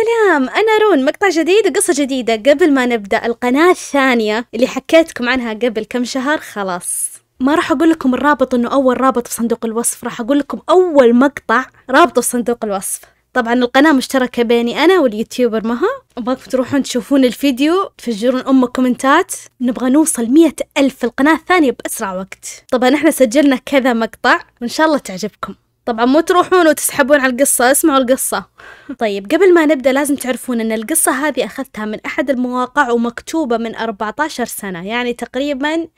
سلام أنا رون مقطع جديد وقصة جديدة قبل ما نبدأ القناة الثانية اللي حكيتكم عنها قبل كم شهر خلاص ما راح أقول لكم الرابط إنه أول رابط في صندوق الوصف راح أقول لكم أول مقطع رابطه في صندوق الوصف طبعا القناة مشتركة بيني أنا واليوتيوبر مها أبغاكم تروحون تشوفون الفيديو تفجرون أم كومنتات نبغى نوصل مية ألف في القناة الثانية بأسرع وقت طبعا احنا سجلنا كذا مقطع وإن شاء الله تعجبكم طبعا مو تروحون وتسحبون على القصة اسمعوا القصة طيب قبل ما نبدأ لازم تعرفون أن القصة هذه أخذتها من أحد المواقع ومكتوبة من 14 سنة يعني تقريبا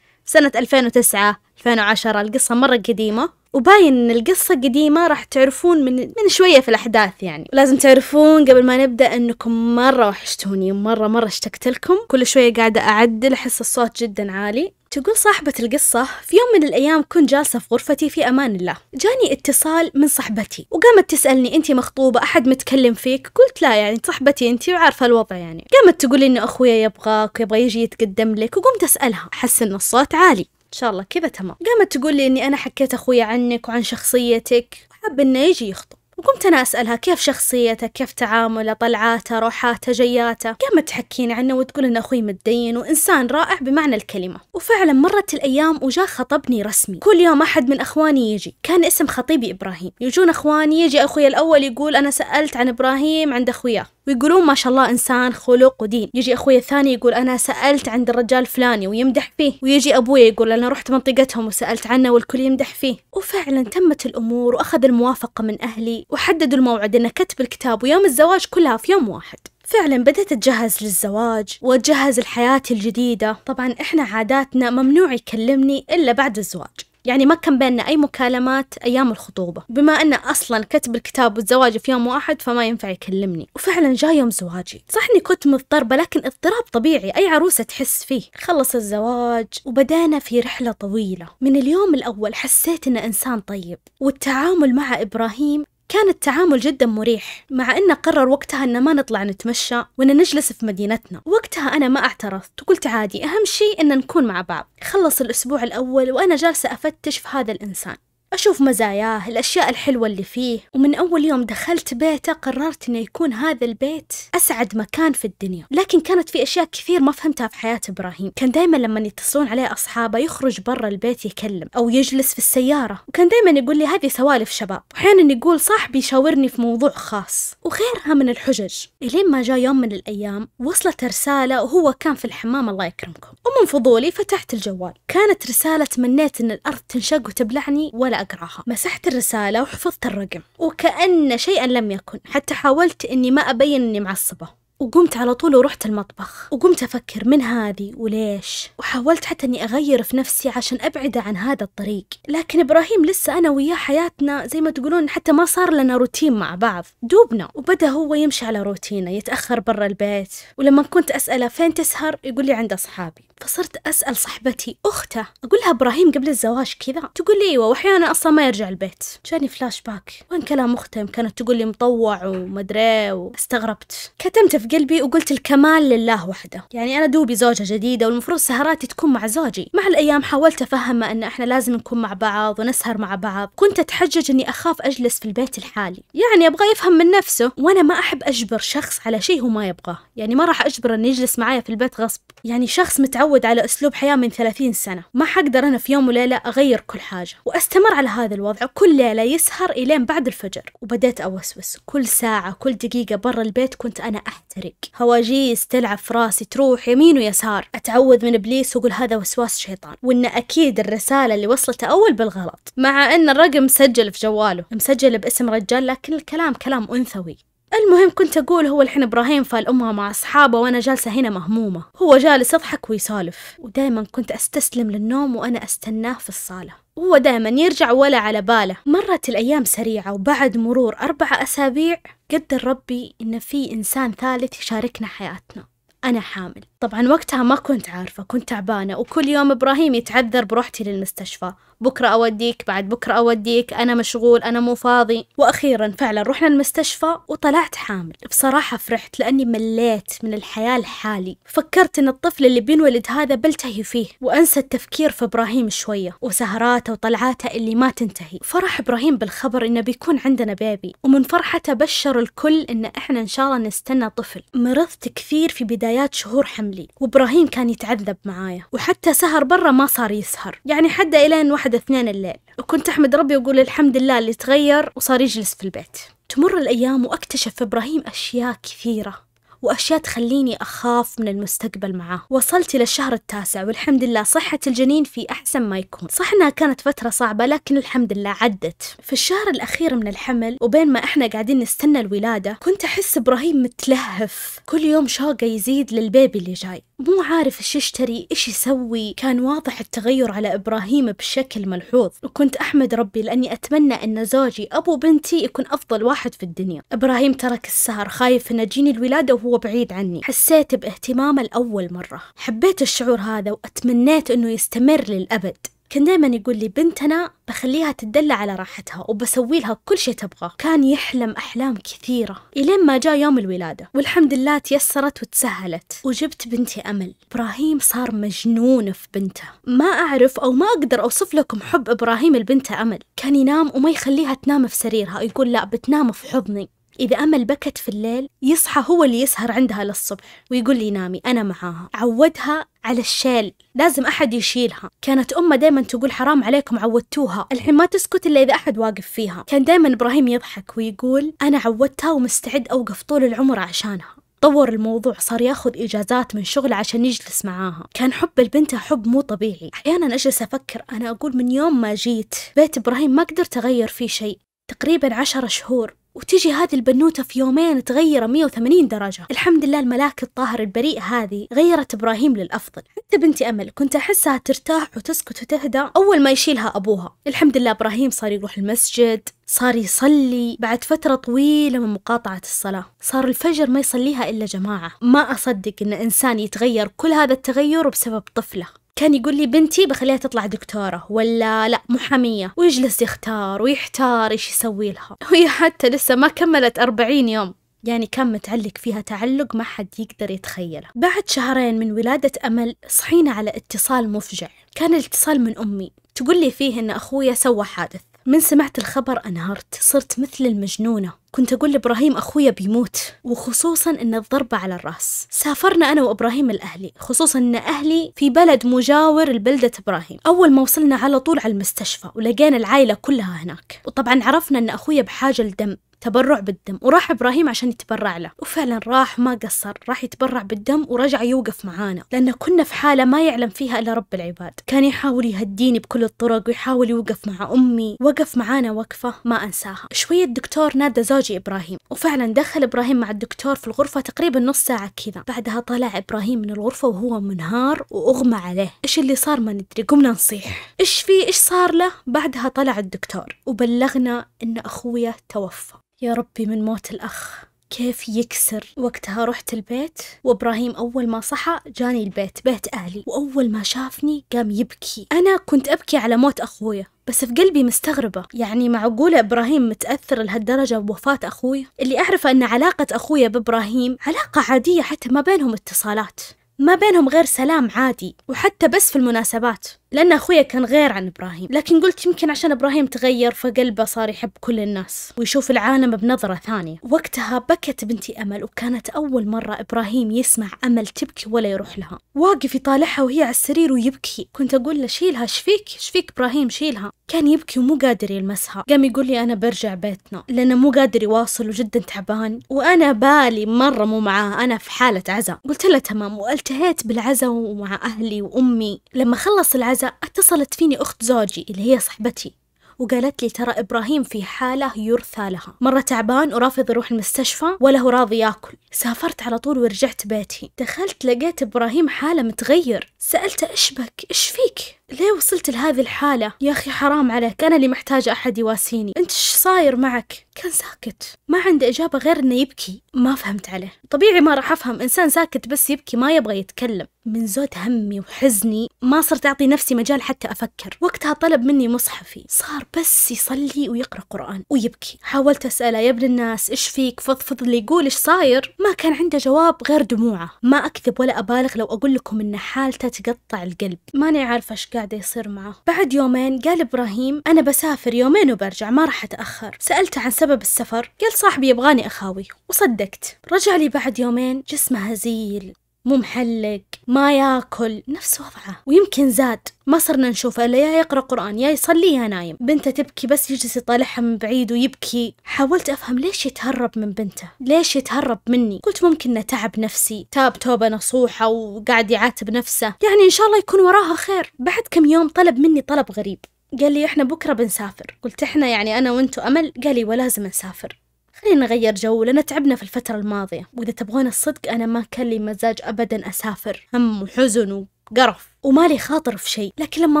سنة 2009 2010 القصة مرة قديمة وباين ان القصة قديمة راح تعرفون من من شوية في الاحداث يعني لازم تعرفون قبل ما نبدا انكم مرة وحشتوني مرة مرة اشتقت لكم كل شوية قاعدة اعدل احس الصوت جدا عالي تقول صاحبة القصة في يوم من الأيام كنت جالسة في غرفتي في أمان الله جاني اتصال من صاحبتي وقامت تسألني أنت مخطوبة أحد متكلم فيك قلت لا يعني صاحبتي أنت وعارفة الوضع يعني قامت تقول إنه أخويا يبغاك ويبغى يجي يتقدم لك وقمت أسألها أحس إن الصوت عالي إن شاء الله كذا تمام قامت تقول لي إني أنا حكيت أخوي عنك وعن شخصيتك حاب إنه يجي يخطب وقمت أنا أسألها كيف شخصيته كيف تعامله طلعاته روحاته جياته قامت تحكيني عنه وتقول إن أخوي متدين وإنسان رائع بمعنى الكلمة وفعلا مرت الأيام وجاء خطبني رسمي كل يوم أحد من أخواني يجي كان اسم خطيبي إبراهيم يجون أخواني يجي أخوي الأول يقول أنا سألت عن إبراهيم عند أخوياه ويقولون ما شاء الله إنسان خلق ودين يجي أخوي الثاني يقول أنا سألت عند الرجال فلاني ويمدح فيه ويجي أبوي يقول أنا رحت منطقتهم وسألت عنه والكل يمدح فيه وفعلا تمت الأمور وأخذ الموافقة من أهلي وحددوا الموعد أنه كتب الكتاب ويوم الزواج كلها في يوم واحد فعلا بدأت أتجهز للزواج وأتجهز لحياتي الجديدة طبعا إحنا عاداتنا ممنوع يكلمني إلا بعد الزواج يعني ما كان بيننا أي مكالمات أيام الخطوبة بما أنه أصلا كتب الكتاب والزواج في يوم واحد فما ينفع يكلمني وفعلا جاء يوم زواجي صح أني كنت مضطربة لكن اضطراب طبيعي أي عروسة تحس فيه خلص الزواج وبدأنا في رحلة طويلة من اليوم الأول حسيت أنه إنسان طيب والتعامل مع إبراهيم كان التعامل جدا مريح مع أنه قرر وقتها أن ما نطلع نتمشى وأن نجلس في مدينتنا وقتها أنا ما اعترضت وقلت عادي أهم شيء أن نكون مع بعض خلص الأسبوع الأول وأنا جالسة أفتش في هذا الإنسان أشوف مزاياه الأشياء الحلوة اللي فيه ومن أول يوم دخلت بيته قررت إنه يكون هذا البيت أسعد مكان في الدنيا لكن كانت في أشياء كثير ما فهمتها في حياة إبراهيم كان دايما لما يتصلون عليه أصحابه يخرج برا البيت يكلم أو يجلس في السيارة وكان دايما يقول لي هذه سوالف شباب وأحيانا يقول صاحبي يشاورني في موضوع خاص وغيرها من الحجج إلين ما جاء يوم من الأيام وصلت رسالة وهو كان في الحمام الله يكرمكم ومن فضولي فتحت الجوال كانت رسالة تمنيت إن الأرض تنشق وتبلعني ولا أقراها مسحت الرسالة وحفظت الرقم وكأن شيئا لم يكن حتى حاولت أني ما أبين أني معصبة وقمت على طول ورحت المطبخ وقمت أفكر من هذه وليش وحاولت حتى أني أغير في نفسي عشان أبعده عن هذا الطريق لكن إبراهيم لسه أنا وياه حياتنا زي ما تقولون حتى ما صار لنا روتين مع بعض دوبنا وبدأ هو يمشي على روتينه يتأخر برا البيت ولما كنت أسأله فين تسهر يقول لي عند أصحابي فصرت أسأل صاحبتي أخته أقول لها إبراهيم قبل الزواج كذا تقول لي أيوة وأحيانا أصلا ما يرجع البيت جاني فلاش باك وين كلام أخته كانت تقول لي مطوع ومدري واستغربت كتمت في قلبي وقلت الكمال لله وحده يعني أنا دوبي زوجة جديدة والمفروض سهراتي تكون مع زوجي مع الأيام حاولت أفهمه أن إحنا لازم نكون مع بعض ونسهر مع بعض كنت أتحجج أني أخاف أجلس في البيت الحالي يعني أبغى يفهم من نفسه وأنا ما أحب أجبر شخص على شيء هو ما يبغاه يعني ما راح أجبره أنه يجلس معايا في البيت غصب يعني شخص متعود على أسلوب حياة من 30 سنة ما حقدر أنا في يوم وليلة أغير كل حاجة واستمر على هذا الوضع كل ليلة يسهر إلين بعد الفجر وبديت أوسوس كل ساعة كل دقيقة برا البيت كنت أنا احت أحترق هواجيس تلعب في راسي تروح يمين ويسار أتعوذ من إبليس وأقول هذا وسواس شيطان وإن أكيد الرسالة اللي وصلته أول بالغلط مع أن الرقم مسجل في جواله مسجل باسم رجال لكن الكلام كلام أنثوي المهم كنت أقول هو الحين إبراهيم فال أمها مع أصحابه وأنا جالسة هنا مهمومة هو جالس يضحك ويسالف ودايما كنت أستسلم للنوم وأنا أستناه في الصالة هو دائما يرجع ولا على باله مرت الأيام سريعة وبعد مرور أربعة أسابيع قدر ربي إن في إنسان ثالث يشاركنا حياتنا أنا حامل طبعا وقتها ما كنت عارفة كنت تعبانة وكل يوم إبراهيم يتعذر بروحتي للمستشفى بكرة أوديك بعد بكرة أوديك أنا مشغول أنا مو فاضي وأخيرا فعلا رحنا المستشفى وطلعت حامل بصراحة فرحت لأني مليت من الحياة الحالي فكرت أن الطفل اللي بينولد هذا بلتهي فيه وأنسى التفكير في إبراهيم شوية وسهراته وطلعاته اللي ما تنتهي فرح إبراهيم بالخبر إنه بيكون عندنا بيبي ومن فرحته بشر الكل إن إحنا إن شاء الله نستنى طفل مرضت كثير في بدايات شهور حمل لي وابراهيم كان يتعذب معايا وحتى سهر برا ما صار يسهر يعني حتى الين واحدة اثنين الليل وكنت احمد ربي واقول الحمد لله اللي تغير وصار يجلس في البيت تمر الايام واكتشف ابراهيم اشياء كثيره وأشياء تخليني أخاف من المستقبل معاه وصلت إلى الشهر التاسع والحمد لله صحة الجنين في أحسن ما يكون صح أنها كانت فترة صعبة لكن الحمد لله عدت في الشهر الأخير من الحمل وبين ما إحنا قاعدين نستنى الولادة كنت أحس إبراهيم متلهف كل يوم شوقه يزيد للبيبي اللي جاي مو عارف ايش يشتري ايش يسوي كان واضح التغير على إبراهيم بشكل ملحوظ وكنت أحمد ربي لأني أتمنى أن زوجي أبو بنتي يكون أفضل واحد في الدنيا إبراهيم ترك السهر خايف أن تجيني الولادة وهو بعيد عني حسيت باهتمامه لأول مرة حبيت الشعور هذا وأتمنيت أنه يستمر للأبد كان دائما يقول لي بنتنا بخليها تدلع على راحتها وبسوي لها كل شيء تبغاه كان يحلم أحلام كثيرة إلين ما جاء يوم الولادة والحمد لله تيسرت وتسهلت وجبت بنتي أمل إبراهيم صار مجنون في بنته ما أعرف أو ما أقدر أوصف لكم حب إبراهيم البنت أمل كان ينام وما يخليها تنام في سريرها يقول لا بتنام في حضني إذا أمل بكت في الليل يصحى هو اللي يسهر عندها للصبح ويقول لي نامي أنا معاها عودها على الشيل لازم أحد يشيلها كانت أمه دايما تقول حرام عليكم عودتوها الحين ما تسكت إلا إذا أحد واقف فيها كان دايما إبراهيم يضحك ويقول أنا عودتها ومستعد أوقف طول العمر عشانها تطور الموضوع صار ياخذ اجازات من شغله عشان يجلس معاها كان حب البنت حب مو طبيعي احيانا اجلس افكر انا اقول من يوم ما جيت بيت ابراهيم ما قدرت اغير فيه شيء تقريبا عشر شهور وتجي هذه البنوتة في يومين تغير 180 درجة الحمد لله الملاك الطاهر البريء هذه غيرت إبراهيم للأفضل حتى بنتي أمل كنت أحسها ترتاح وتسكت وتهدى أول ما يشيلها أبوها الحمد لله إبراهيم صار يروح المسجد صار يصلي بعد فترة طويلة من مقاطعة الصلاة صار الفجر ما يصليها إلا جماعة ما أصدق إن إنسان يتغير كل هذا التغير بسبب طفلة كان يقول لي بنتي بخليها تطلع دكتورة ولا لا محامية ويجلس يختار ويحتار إيش يسوي لها وهي حتى لسه ما كملت أربعين يوم يعني كان متعلق فيها تعلق ما حد يقدر يتخيله بعد شهرين من ولادة أمل صحينا على اتصال مفجع كان الاتصال من أمي تقول لي فيه إن أخويا سوى حادث من سمعت الخبر أنهرت صرت مثل المجنونة كنت أقول لإبراهيم أخويا بيموت وخصوصا أن الضربة على الرأس سافرنا أنا وإبراهيم الأهلي خصوصا أن أهلي في بلد مجاور لبلدة إبراهيم أول ما وصلنا على طول على المستشفى ولقينا العائلة كلها هناك وطبعا عرفنا أن أخويا بحاجة لدم تبرع بالدم وراح إبراهيم عشان يتبرع له وفعلا راح ما قصر راح يتبرع بالدم ورجع يوقف معانا لأن كنا في حالة ما يعلم فيها إلا رب العباد كان يحاول يهديني بكل الطرق ويحاول يوقف مع أمي وقف معانا وقفة ما أنساها شوية الدكتور نادى زوجي إبراهيم وفعلا دخل إبراهيم مع الدكتور في الغرفة تقريبا نص ساعة كذا بعدها طلع إبراهيم من الغرفة وهو منهار وأغمى عليه إيش اللي صار ما ندري قمنا نصيح إيش في إيش صار له بعدها طلع الدكتور وبلغنا إن أخويا توفى يا ربي من موت الأخ كيف يكسر وقتها رحت البيت وابراهيم اول ما صحى جاني البيت بيت اهلي واول ما شافني قام يبكي انا كنت ابكي على موت اخويا بس في قلبي مستغربة يعني معقولة إبراهيم متأثر لهالدرجة بوفاة أخوي اللي أعرفه أن علاقة أخويا بإبراهيم علاقة عادية حتى ما بينهم اتصالات ما بينهم غير سلام عادي وحتى بس في المناسبات لأن أخويا كان غير عن إبراهيم لكن قلت يمكن عشان إبراهيم تغير فقلبه صار يحب كل الناس ويشوف العالم بنظرة ثانية وقتها بكت بنتي أمل وكانت أول مرة إبراهيم يسمع أمل تبكي ولا يروح لها واقف يطالعها وهي على السرير ويبكي كنت أقول له شيلها شفيك شفيك إبراهيم شيلها كان يبكي ومو قادر يلمسها قام يقول لي أنا برجع بيتنا لأنه مو قادر يواصل وجدا تعبان وأنا بالي مرة مو معاه أنا في حالة عزاء قلت له تمام والتهيت بالعزاء ومع أهلي وأمي لما خلص العزاء هذا اتصلت فيني أخت زوجي اللي هي صاحبتي وقالت لي ترى إبراهيم في حالة يرثى لها مرة تعبان ورافض يروح المستشفى ولا هو راضي ياكل سافرت على طول ورجعت بيتي دخلت لقيت إبراهيم حالة متغير سألته إيش بك إيش فيك ليه وصلت لهذه الحالة؟ يا أخي حرام عليك أنا اللي محتاجة أحد يواسيني أنت إيش صاير معك؟ كان ساكت ما عنده إجابة غير إنه يبكي ما فهمت عليه طبيعي ما راح أفهم إنسان ساكت بس يبكي ما يبغى يتكلم من زود همي وحزني ما صرت أعطي نفسي مجال حتى أفكر وقتها طلب مني مصحفي صار بس يصلي ويقرأ قرآن ويبكي حاولت أسأله يا ابن الناس إيش فيك فضفض لي قول إيش صاير ما كان عنده جواب غير دموعه ما أكذب ولا أبالغ لو أقول لكم إن حالته تقطع القلب ماني عارفة إيش قاعده يصير معه بعد يومين قال إبراهيم أنا بسافر يومين وبرجع ما راح أتأخر سألته عن سبب السفر قال صاحبي يبغاني أخاوي وصدقت رجع لي بعد يومين جسمه هزيل مو محلق ما ياكل نفس وضعه ويمكن زاد ما صرنا نشوفه الا يا يقرا قران يا يصلي يا نايم بنته تبكي بس يجلس يطالعها من بعيد ويبكي حاولت افهم ليش يتهرب من بنته ليش يتهرب مني قلت ممكن انه تعب نفسي تاب توبه نصوحه وقاعد يعاتب نفسه يعني ان شاء الله يكون وراها خير بعد كم يوم طلب مني طلب غريب قال لي احنا بكره بنسافر قلت احنا يعني انا وانتو امل قال لي ولازم نسافر خلينا نغير جو لأن تعبنا في الفترة الماضية وإذا تبغون الصدق أنا ما كان لي مزاج أبدا أسافر هم وحزن وقرف وما لي خاطر في شيء لكن لما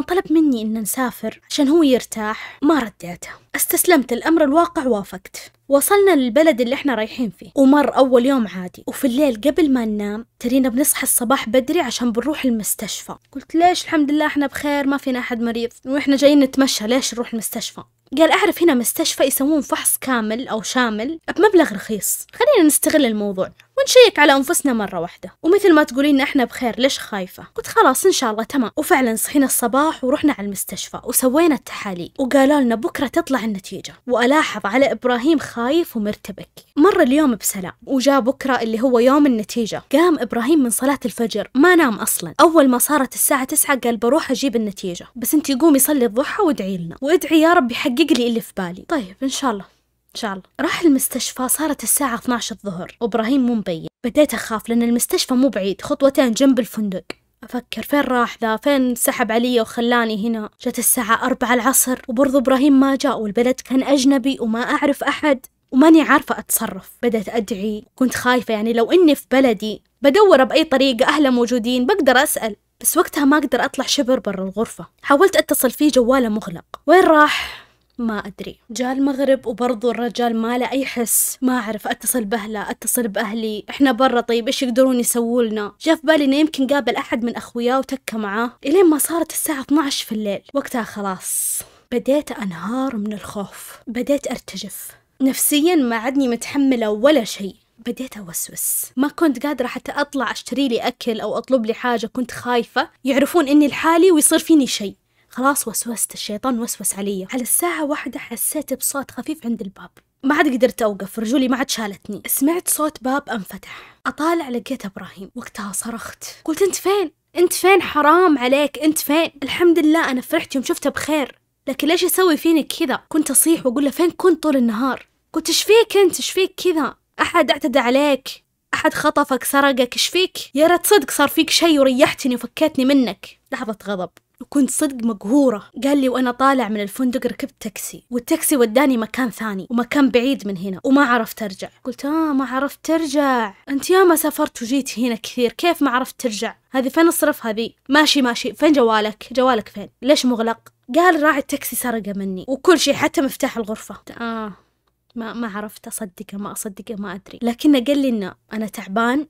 طلب مني ان نسافر عشان هو يرتاح ما رديته استسلمت الامر الواقع وافقت وصلنا للبلد اللي احنا رايحين فيه ومر اول يوم عادي وفي الليل قبل ما ننام ترينا بنصحى الصباح بدري عشان بنروح المستشفى قلت ليش الحمد لله احنا بخير ما فينا احد مريض واحنا جايين نتمشى ليش نروح المستشفى قال أعرف هنا مستشفى يسوون فحص كامل أو شامل بمبلغ رخيص خلينا نستغل الموضوع ونشيك على أنفسنا مرة واحدة ومثل ما تقولين إحنا بخير ليش خايفة قلت خلاص إن شاء الله تمام وفعلا صحينا الصباح ورحنا على المستشفى وسوينا التحاليل وقالوا لنا بكرة تطلع النتيجة وألاحظ على إبراهيم خايف ومرتبك مر اليوم بسلام وجاء بكرة اللي هو يوم النتيجة قام إبراهيم من صلاة الفجر ما نام أصلا أول ما صارت الساعة تسعة قال بروح أجيب النتيجة بس أنت قومي صلي الضحى وادعي لنا وادعي يا رب يحقق لي اللي في بالي طيب إن شاء الله إن شاء الله راح المستشفى صارت الساعة 12 الظهر وإبراهيم مو مبين بديت أخاف لأن المستشفى مو بعيد خطوتين جنب الفندق أفكر فين راح ذا فين سحب علي وخلاني هنا جت الساعة أربعة العصر وبرضو إبراهيم ما جاء والبلد كان أجنبي وما أعرف أحد وماني عارفة أتصرف بدأت أدعي كنت خايفة يعني لو إني في بلدي بدور بأي طريقة أهله موجودين بقدر أسأل بس وقتها ما أقدر أطلع شبر برا الغرفة حاولت أتصل فيه جواله مغلق وين راح ما أدري جاء المغرب وبرضو الرجال ما له أي حس ما أعرف أتصل بأهله أتصل بأهلي إحنا برا طيب إيش يقدرون يسووا لنا جاء في بالي إنه يمكن قابل أحد من أخوياه وتكى معاه إلين ما صارت الساعة 12 في الليل وقتها خلاص بديت أنهار من الخوف بديت أرتجف نفسيا ما عدني متحملة ولا شيء بديت أوسوس ما كنت قادرة حتى أطلع أشتري لي أكل أو أطلب لي حاجة كنت خايفة يعرفون إني لحالي ويصير فيني شيء خلاص وسوست الشيطان وسوس علي على الساعة واحدة حسيت بصوت خفيف عند الباب ما عاد قدرت أوقف رجولي ما عاد شالتني سمعت صوت باب أنفتح أطالع لقيت إبراهيم وقتها صرخت قلت أنت فين؟ أنت فين حرام عليك أنت فين؟ الحمد لله أنا فرحت يوم شفته بخير لكن ليش يسوي فيني كذا؟ كنت أصيح وأقول له فين كنت طول النهار؟ قلت إيش فيك أنت؟ إيش فيك كذا؟ أحد اعتدى عليك؟ أحد خطفك سرقك إيش فيك؟ يا ريت صدق صار فيك شيء وريحتني وفكيتني منك لحظة غضب وكنت صدق مقهورة قال لي وأنا طالع من الفندق ركبت تاكسي والتاكسي وداني مكان ثاني ومكان بعيد من هنا وما عرفت أرجع قلت آه ما عرفت ترجع أنت ياما سافرت وجيت هنا كثير كيف ما عرفت ترجع هذه فين الصرف هذه ماشي ماشي فين جوالك جوالك فين ليش مغلق قال راعي التاكسي سرقه مني وكل شيء حتى مفتاح الغرفة آه ما ما عرفت أصدقه ما أصدقه ما أدري لكنه قال لي إنه أنا تعبان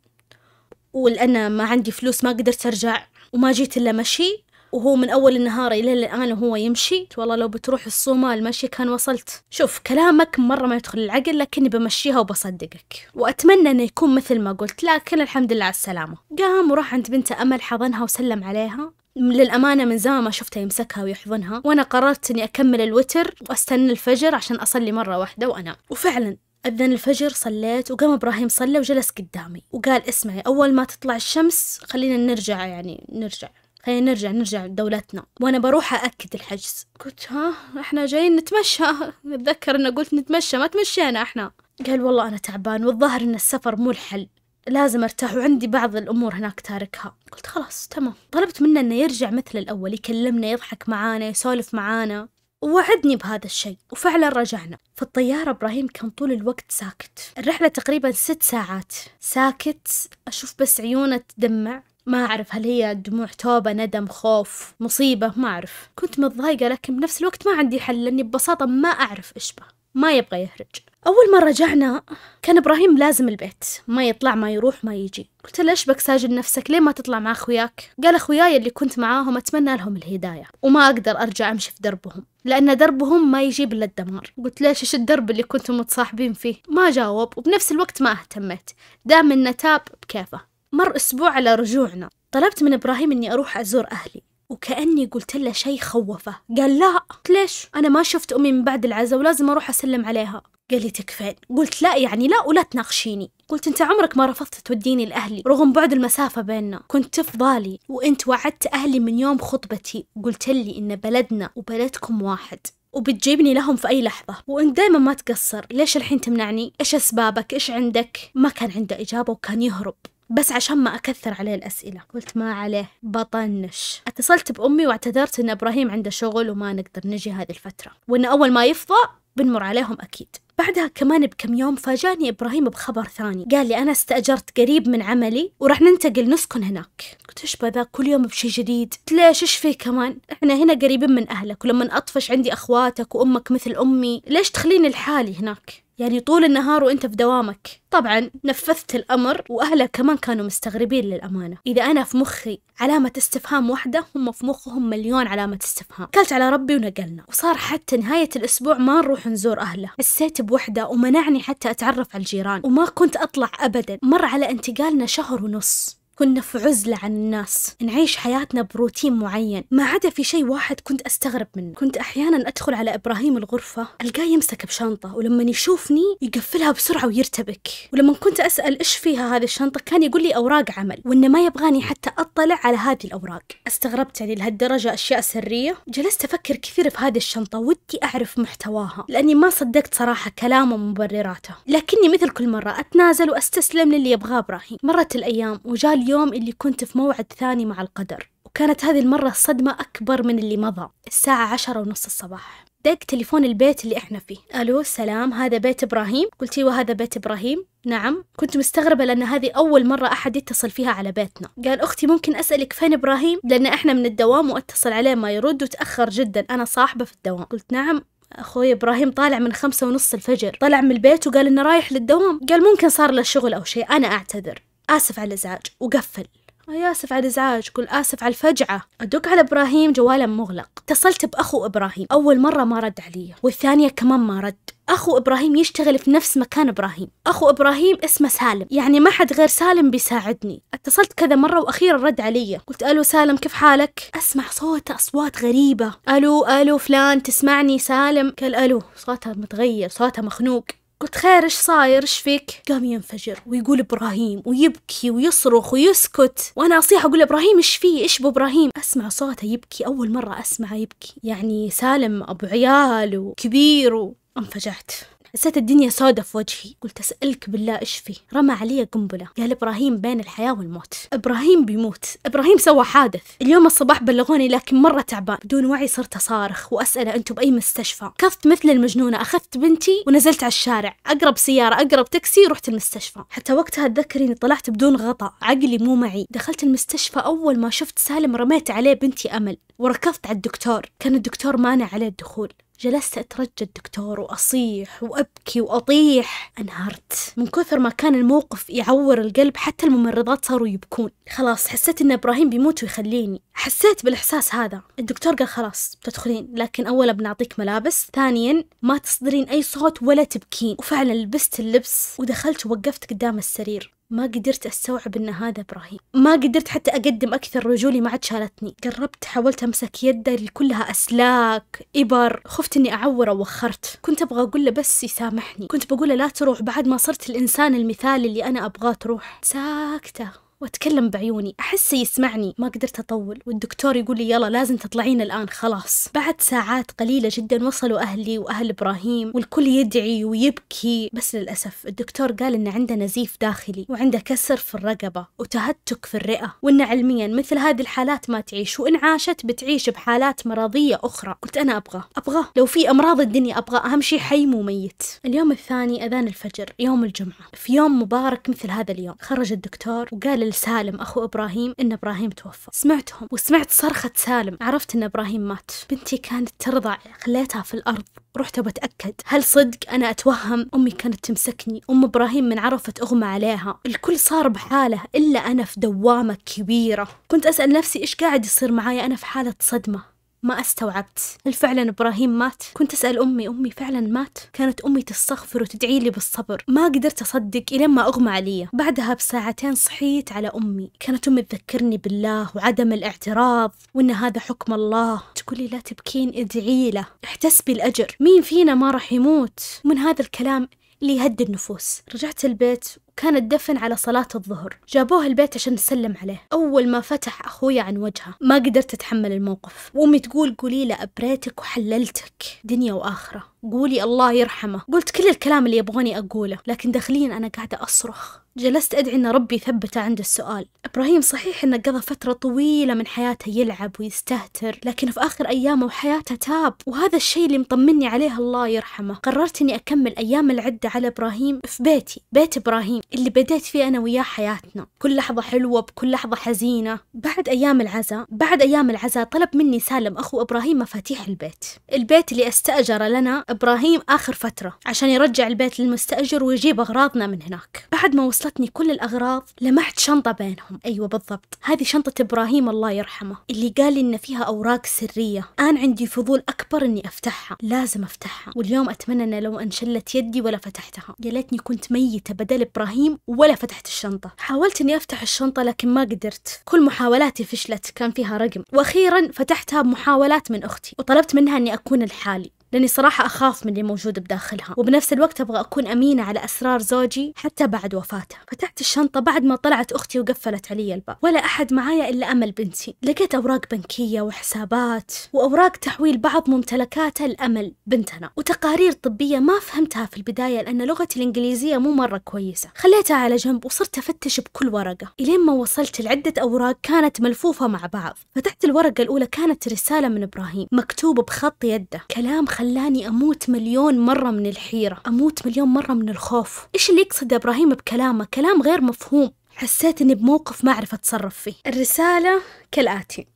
ولأن ما عندي فلوس ما قدرت أرجع وما جيت إلا مشي وهو من أول النهار إلى الآن وهو يمشي والله لو بتروح الصومال مشي كان وصلت شوف كلامك مرة ما يدخل العقل لكني بمشيها وبصدقك وأتمنى أنه يكون مثل ما قلت لكن الحمد لله على السلامة قام وراح عند بنت أمل حضنها وسلم عليها للأمانة من زمان ما شفته يمسكها ويحضنها وأنا قررت إني أكمل الوتر وأستنى الفجر عشان أصلي مرة واحدة وأنام وفعلا أذن الفجر صليت وقام إبراهيم صلى وجلس قدامي وقال اسمعي أول ما تطلع الشمس خلينا نرجع يعني نرجع خلينا نرجع نرجع لدولتنا وانا بروح ااكد الحجز قلت ها احنا جايين نتمشى اتذكر انه قلت نتمشى ما تمشينا احنا قال والله انا تعبان والظاهر ان السفر مو الحل لازم ارتاح وعندي بعض الامور هناك تاركها قلت خلاص تمام طلبت منه انه يرجع مثل الاول يكلمنا يضحك معانا يسولف معانا ووعدني بهذا الشيء وفعلا رجعنا في الطيارة إبراهيم كان طول الوقت ساكت الرحلة تقريبا ست ساعات ساكت أشوف بس عيونه تدمع ما أعرف هل هي دموع توبة ندم خوف مصيبة ما أعرف كنت متضايقة لكن بنفس الوقت ما عندي حل لأني ببساطة ما أعرف إيش به ما يبغى يهرج أول مرة رجعنا كان إبراهيم لازم البيت ما يطلع ما يروح ما يجي قلت له إيش بك ساجن نفسك ليه ما تطلع مع أخوياك قال أخوياي اللي كنت معاهم أتمنى لهم الهداية وما أقدر أرجع أمشي في دربهم لأن دربهم ما يجيب إلا الدمار قلت ليش إيش الدرب اللي كنتم متصاحبين فيه ما جاوب وبنفس الوقت ما اهتمت دام إنه تاب بكيفه مر أسبوع على رجوعنا طلبت من إبراهيم إني أروح أزور أهلي وكأني قلت له شيء خوفه قال لا قلت ليش أنا ما شفت أمي من بعد العزاء ولازم أروح أسلم عليها قال لي تكفين قلت لا يعني لا ولا تناقشيني قلت انت عمرك ما رفضت توديني لاهلي رغم بعد المسافه بيننا كنت في بالي وانت وعدت اهلي من يوم خطبتي قلت لي ان بلدنا وبلدكم واحد وبتجيبني لهم في أي لحظة وأنت دايما ما تقصر ليش الحين تمنعني؟ إيش أسبابك؟ إيش عندك؟ ما كان عنده إجابة وكان يهرب بس عشان ما أكثر عليه الأسئلة قلت ما عليه بطنش اتصلت بأمي واعتذرت إن إبراهيم عنده شغل وما نقدر نجي هذه الفترة وإن أول ما يفضى بنمر عليهم أكيد بعدها كمان بكم يوم فاجأني إبراهيم بخبر ثاني قال لي أنا استأجرت قريب من عملي وراح ننتقل نسكن هناك قلت إيش بذا كل يوم بشي جديد ليش إيش فيه كمان إحنا هنا قريبين من أهلك ولما أطفش عندي أخواتك وأمك مثل أمي ليش تخليني لحالي هناك يعني طول النهار وانت في دوامك طبعا نفذت الامر واهله كمان كانوا مستغربين للامانه اذا انا في مخي علامه استفهام واحده هم في مخهم مليون علامه استفهام قلت على ربي ونقلنا وصار حتى نهايه الاسبوع ما نروح نزور اهله حسيت بوحده ومنعني حتى اتعرف على الجيران وما كنت اطلع ابدا مر على انتقالنا شهر ونص كنا في عزلة عن الناس نعيش حياتنا بروتين معين ما عدا في شيء واحد كنت أستغرب منه كنت أحيانا أدخل على إبراهيم الغرفة ألقاه يمسك بشنطة ولما يشوفني يقفلها بسرعة ويرتبك ولما كنت أسأل إيش فيها هذه الشنطة كان يقول لي أوراق عمل وإنه ما يبغاني حتى أطلع على هذه الأوراق استغربت يعني لهالدرجة أشياء سرية جلست أفكر كثير في هذه الشنطة ودي أعرف محتواها لأني ما صدقت صراحة كلامه ومبرراته لكني مثل كل مرة أتنازل وأستسلم للي يبغاه إبراهيم مرت الأيام وجاء اليوم اليوم اللي كنت في موعد ثاني مع القدر وكانت هذه المرة صدمة أكبر من اللي مضى الساعة عشرة ونص الصباح دق تليفون البيت اللي احنا فيه الو سلام هذا بيت ابراهيم قلت ايوه هذا بيت ابراهيم نعم كنت مستغربة لأن هذه أول مرة أحد يتصل فيها على بيتنا قال أختي ممكن أسألك فين إبراهيم لأن إحنا من الدوام وأتصل عليه ما يرد وتأخر جدا أنا صاحبة في الدوام قلت نعم أخوي إبراهيم طالع من خمسة ونص الفجر طلع من البيت وقال إنه رايح للدوام قال ممكن صار له شغل أو شيء أنا أعتذر آسف على الإزعاج وقفل آه، آسف على الإزعاج قل آسف على الفجعة أدق على إبراهيم جواله مغلق اتصلت بأخو إبراهيم أول مرة ما رد علي والثانية كمان ما رد أخو إبراهيم يشتغل في نفس مكان إبراهيم أخو إبراهيم اسمه سالم يعني ما حد غير سالم بيساعدني اتصلت كذا مرة وأخيرا رد علي قلت ألو سالم كيف حالك أسمع صوته أصوات غريبة ألو ألو فلان تسمعني سالم قال ألو صوته متغير صوته مخنوق قلت خير ايش صاير ايش فيك قام ينفجر ويقول ابراهيم ويبكي ويصرخ ويسكت وانا اصيح اقول ابراهيم ايش فيه ايش ابو ابراهيم اسمع صوته يبكي اول مره اسمعه يبكي يعني سالم ابو عيال وكبير وانفجعت حسيت الدنيا سودة في وجهي قلت أسألك بالله إيش فيه رمى علي قنبلة قال إبراهيم بين الحياة والموت إبراهيم بيموت إبراهيم سوى حادث اليوم الصباح بلغوني لكن مرة تعبان بدون وعي صرت أصارخ وأسأله أنتم بأي مستشفى كفت مثل المجنونة أخذت بنتي ونزلت على الشارع أقرب سيارة أقرب تاكسي رحت المستشفى حتى وقتها أتذكر إني طلعت بدون غطاء عقلي مو معي دخلت المستشفى أول ما شفت سالم رميت عليه بنتي أمل وركضت على الدكتور كان الدكتور مانع عليه الدخول جلست أترجى الدكتور وأصيح وأبكي وأطيح انهرت من كثر ما كان الموقف يعور القلب حتى الممرضات صاروا يبكون خلاص حسيت إن إبراهيم بيموت ويخليني حسيت بالإحساس هذا الدكتور قال خلاص بتدخلين لكن أولا بنعطيك ملابس ثانيا ما تصدرين أي صوت ولا تبكين وفعلا لبست اللبس ودخلت ووقفت قدام السرير ما قدرت استوعب ان هذا ابراهيم ما قدرت حتى اقدم اكثر رجولي ما عاد شالتني قربت حاولت امسك يده اللي كلها اسلاك ابر خفت اني اعوره وخرت كنت ابغى اقول له بس يسامحني كنت بقول له لا تروح بعد ما صرت الانسان المثالي اللي انا ابغاه تروح ساكته وأتكلم بعيوني أحسه يسمعني ما قدرت أطول والدكتور يقول لي يلا لازم تطلعين الآن خلاص بعد ساعات قليلة جدا وصلوا أهلي وأهل إبراهيم والكل يدعي ويبكي بس للأسف الدكتور قال إن عنده نزيف داخلي وعنده كسر في الرقبة وتهتك في الرئة وإن علميا مثل هذه الحالات ما تعيش وإن عاشت بتعيش بحالات مرضية أخرى قلت أنا أبغى أبغى لو في أمراض الدنيا أبغى أهم شيء حي مو ميت اليوم الثاني أذان الفجر يوم الجمعة في يوم مبارك مثل هذا اليوم خرج الدكتور وقال سالم أخو إبراهيم إن إبراهيم توفى سمعتهم وسمعت صرخة سالم عرفت إن إبراهيم مات بنتي كانت ترضع خليتها في الأرض رحت وبتأكد هل صدق أنا أتوهم أمي كانت تمسكني أم إبراهيم من عرفت أغمى عليها الكل صار بحاله إلا أنا في دوامة كبيرة كنت أسأل نفسي إيش قاعد يصير معايا أنا في حالة صدمة ما استوعبت هل فعلا ابراهيم مات كنت اسال امي امي فعلا مات كانت امي تستغفر وتدعي لي بالصبر ما قدرت اصدق الين ما اغمى علي بعدها بساعتين صحيت على امي كانت امي تذكرني بالله وعدم الاعتراض وان هذا حكم الله تقول لي لا تبكين ادعي له احتسبي الاجر مين فينا ما راح يموت من هذا الكلام اللي يهدي النفوس رجعت البيت كان الدفن على صلاة الظهر جابوه البيت عشان نسلم عليه أول ما فتح أخوي عن وجهه ما قدرت أتحمل الموقف وأمي تقول قولي له أبريتك وحللتك دنيا وآخرة قولي الله يرحمه قلت كل الكلام اللي يبغوني أقوله لكن داخليا أنا قاعدة أصرخ جلست أدعي أن ربي ثبته عند السؤال إبراهيم صحيح أنه قضى فترة طويلة من حياته يلعب ويستهتر لكن في آخر أيامه وحياته تاب وهذا الشيء اللي مطمني عليه الله يرحمه قررت أني أكمل أيام العدة على إبراهيم في بيتي بيت إبراهيم اللي بديت فيه أنا وياه حياتنا كل لحظة حلوة بكل لحظة حزينة بعد أيام العزاء بعد أيام العزاء طلب مني سالم أخو إبراهيم مفاتيح البيت البيت اللي استأجر لنا إبراهيم آخر فترة عشان يرجع البيت للمستأجر ويجيب أغراضنا من هناك بعد ما وصلتني كل الأغراض لمحت شنطة بينهم أيوة بالضبط هذه شنطة إبراهيم الله يرحمه اللي قال إن فيها أوراق سرية أنا عندي فضول أكبر إني أفتحها لازم أفتحها واليوم أتمنى إن لو أنشلت يدي ولا فتحتها يا ليتني كنت ميتة بدل إبراهيم إبراهيم ولا فتحت الشنطة حاولت أني أفتح الشنطة لكن ما قدرت كل محاولاتي فشلت كان فيها رقم وأخيرا فتحتها بمحاولات من أختي وطلبت منها أني أكون لحالي لأني صراحة أخاف من اللي موجود بداخلها وبنفس الوقت أبغى أكون أمينة على أسرار زوجي حتى بعد وفاته فتحت الشنطة بعد ما طلعت أختي وقفلت علي الباب ولا أحد معايا إلا أمل بنتي لقيت أوراق بنكية وحسابات وأوراق تحويل بعض ممتلكاتها لأمل بنتنا وتقارير طبية ما فهمتها في البداية لأن لغتي الإنجليزية مو مرة كويسة خليتها على جنب وصرت أفتش بكل ورقة إلين ما وصلت لعدة أوراق كانت ملفوفة مع بعض فتحت الورقة الأولى كانت رسالة من إبراهيم مكتوبة بخط يده كلام خ خلاني أموت مليون مرة من الحيرة أموت مليون مرة من الخوف إيش اللي يقصد إبراهيم بكلامه كلام غير مفهوم حسيت إني بموقف ما أعرف أتصرف فيه الرسالة كالآتي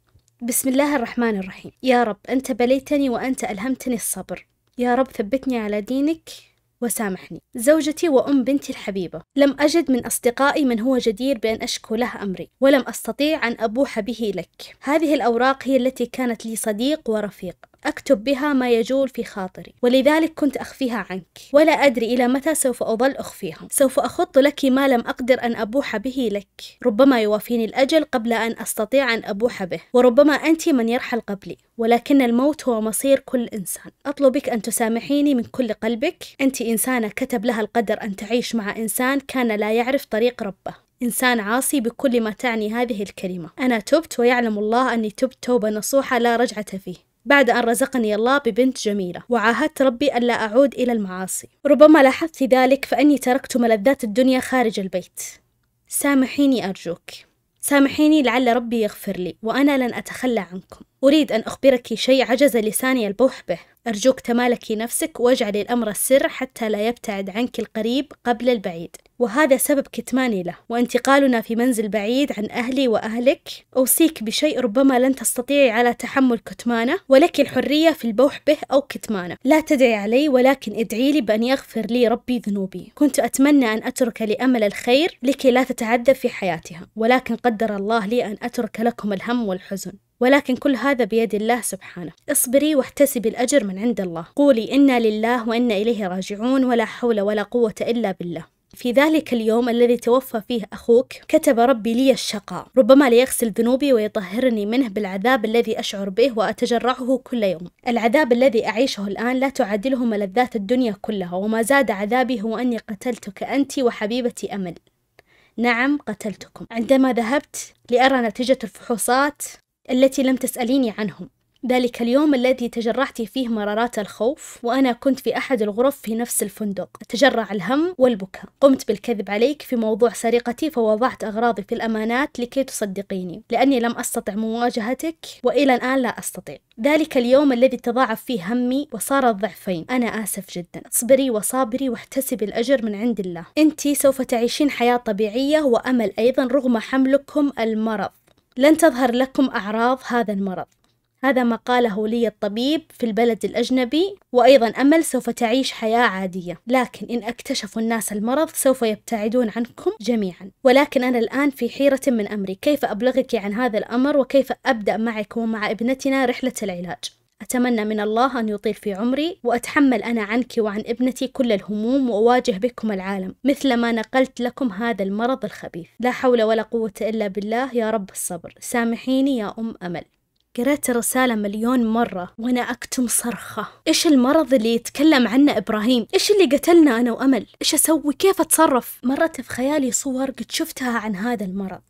بسم الله الرحمن الرحيم يا رب أنت بليتني وأنت ألهمتني الصبر يا رب ثبتني على دينك وسامحني زوجتي وأم بنتي الحبيبة لم أجد من أصدقائي من هو جدير بأن أشكو له أمري ولم أستطيع أن أبوح به لك هذه الأوراق هي التي كانت لي صديق ورفيق أكتب بها ما يجول في خاطري ولذلك كنت أخفيها عنك ولا أدري إلى متى سوف أظل أخفيها سوف أخط لك ما لم أقدر أن أبوح به لك ربما يوافيني الأجل قبل أن أستطيع أن أبوح به وربما أنت من يرحل قبلي ولكن الموت هو مصير كل إنسان أطلبك أن تسامحيني من كل قلبك أنت إنسانة كتب لها القدر أن تعيش مع إنسان كان لا يعرف طريق ربه إنسان عاصي بكل ما تعني هذه الكلمة أنا تبت ويعلم الله أني تبت توبة نصوحة لا رجعة فيه بعد أن رزقني الله ببنت جميلة وعاهدت ربي ألا أعود إلى المعاصي ربما لاحظت ذلك فأني تركت ملذات الدنيا خارج البيت سامحيني أرجوك سامحيني لعل ربي يغفر لي وأنا لن أتخلى عنكم أريد أن أخبرك شيء عجز لساني البوح به أرجوك تمالكي نفسك واجعلي الأمر السر حتى لا يبتعد عنك القريب قبل البعيد وهذا سبب كتماني له وانتقالنا في منزل بعيد عن أهلي وأهلك أوصيك بشيء ربما لن تستطيعي على تحمل كتمانه ولك الحرية في البوح به أو كتمانه لا تدعي علي ولكن ادعي لي بأن يغفر لي ربي ذنوبي كنت أتمنى أن أترك لأمل الخير لكي لا تتعذب في حياتها ولكن قدر الله لي أن أترك لكم الهم والحزن ولكن كل هذا بيد الله سبحانه اصبري واحتسبي الأجر من عند الله قولي إنا لله وإنا إليه راجعون ولا حول ولا قوة إلا بالله في ذلك اليوم الذي توفى فيه أخوك كتب ربي لي الشقاء ربما ليغسل ذنوبي ويطهرني منه بالعذاب الذي أشعر به وأتجرعه كل يوم العذاب الذي أعيشه الآن لا تعادله ملذات الدنيا كلها وما زاد عذابي هو أني قتلتك أنت وحبيبتي أمل نعم قتلتكم عندما ذهبت لأرى نتيجة الفحوصات التي لم تسأليني عنهم ذلك اليوم الذي تجرعت فيه مرارات الخوف وأنا كنت في أحد الغرف في نفس الفندق أتجرع الهم والبكاء قمت بالكذب عليك في موضوع سرقتي فوضعت أغراضي في الأمانات لكي تصدقيني لأني لم أستطع مواجهتك وإلى الآن لا أستطيع ذلك اليوم الذي تضاعف فيه همي وصار الضعفين أنا آسف جدا اصبري وصابري واحتسبي الأجر من عند الله أنت سوف تعيشين حياة طبيعية وأمل أيضا رغم حملكم المرض لن تظهر لكم أعراض هذا المرض هذا ما قاله لي الطبيب في البلد الأجنبي وأيضا أمل سوف تعيش حياة عادية لكن إن اكتشفوا الناس المرض سوف يبتعدون عنكم جميعا ولكن أنا الآن في حيرة من أمري كيف أبلغك عن هذا الأمر وكيف أبدأ معك ومع ابنتنا رحلة العلاج أتمنى من الله أن يطيل في عمري وأتحمل أنا عنك وعن ابنتي كل الهموم وأواجه بكم العالم مثل ما نقلت لكم هذا المرض الخبيث لا حول ولا قوة إلا بالله يا رب الصبر سامحيني يا أم أمل قرأت الرسالة مليون مرة وأنا أكتم صرخة إيش المرض اللي يتكلم عنه إبراهيم إيش اللي قتلنا أنا وأمل إيش أسوي كيف أتصرف مرت في خيالي صور قد شفتها عن هذا المرض